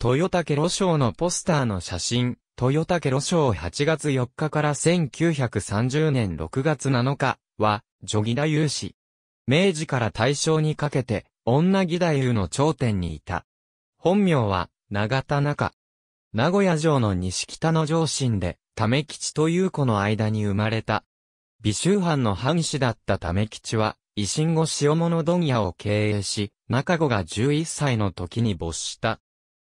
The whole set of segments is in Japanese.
豊田ケロのポスターの写真、豊田ケロ賞8月4日から1930年6月7日は、女義太夫氏。明治から大正にかけて、女義太夫の頂点にいた。本名は、長田中。名古屋城の西北の上心で、め吉と優子の間に生まれた。美州藩の藩士だっため吉は、維新後塩物問屋を経営し、中子が11歳の時に没した。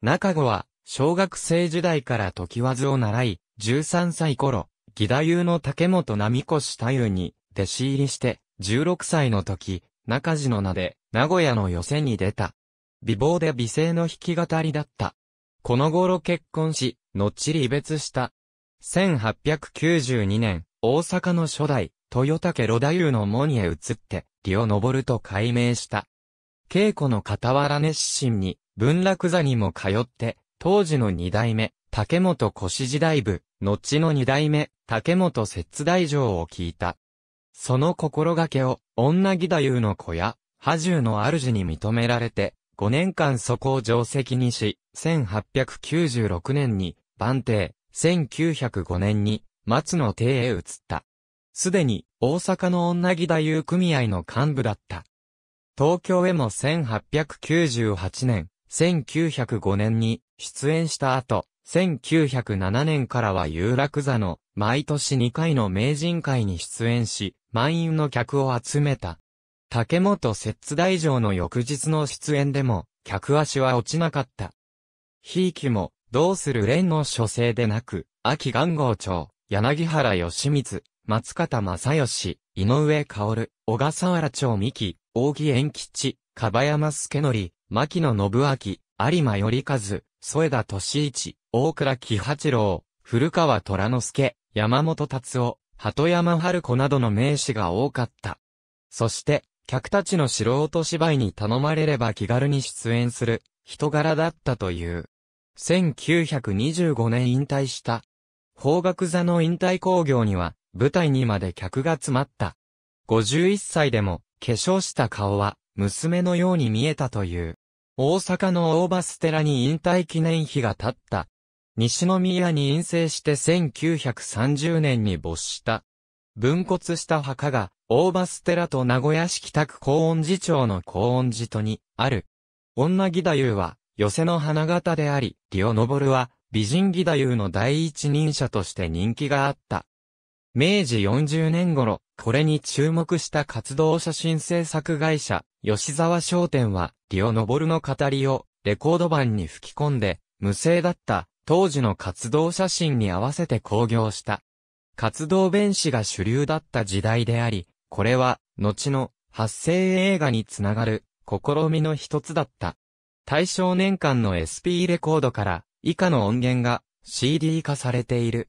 中子は、小学生時代から時わずを習い、13歳頃、義太夫の竹本並越太夫に弟子入りして、16歳の時、中地の名で、名古屋の寄せに出た。美貌で美声の弾き語りだった。この頃結婚し、のっちり別した。1892年、大阪の初代、豊竹呂太夫の門へ移って、利を登ると改名した。稽古の傍ら熱心に、文楽座にも通って、当時の二代目、竹本越時代部、後の二代目、竹本摂大城を聞いた。その心がけを、女木太夫の子や、波獣の主に認められて、5年間そこを定石にし、1896年に、番邸、1905年に、松の邸へ移った。すでに、大阪の女木太夫組合の幹部だった。東京へも1898年、1905年に出演した後、1907年からは有楽座の毎年2回の名人会に出演し、満員の客を集めた。竹本摂津大城の翌日の出演でも、客足は落ちなかった。ひいきも、どうする連の書生でなく、秋元号長、柳原義満、松方正義、井上薫、小笠原町三木、大木延吉、樺山助則、のり、牧野信明、有馬頼和、添田敏一、大倉喜八郎、古川虎之助、山本達夫、鳩山春子などの名士が多かった。そして、客たちの素人芝居に頼まれれば気軽に出演する人柄だったという。1925年引退した。方角座の引退工業には舞台にまで客が詰まった。51歳でも化粧した顔は娘のように見えたという。大阪の大バステラに引退記念碑が建った。西宮に陰性して1930年に没した。分骨した墓が、大バステラと名古屋市北区高音寺町の高音寺とに、ある。女義太夫は、寄せの花形であり、リオノボルは、美人義太夫の第一人者として人気があった。明治40年頃、これに注目した活動写真制作会社、吉沢商店は、リオ・ノボルの語りを、レコード版に吹き込んで、無声だった、当時の活動写真に合わせて興行した。活動弁士が主流だった時代であり、これは、後の、発声映画につながる、試みの一つだった。対象年間の SP レコードから、以下の音源が、CD 化されている。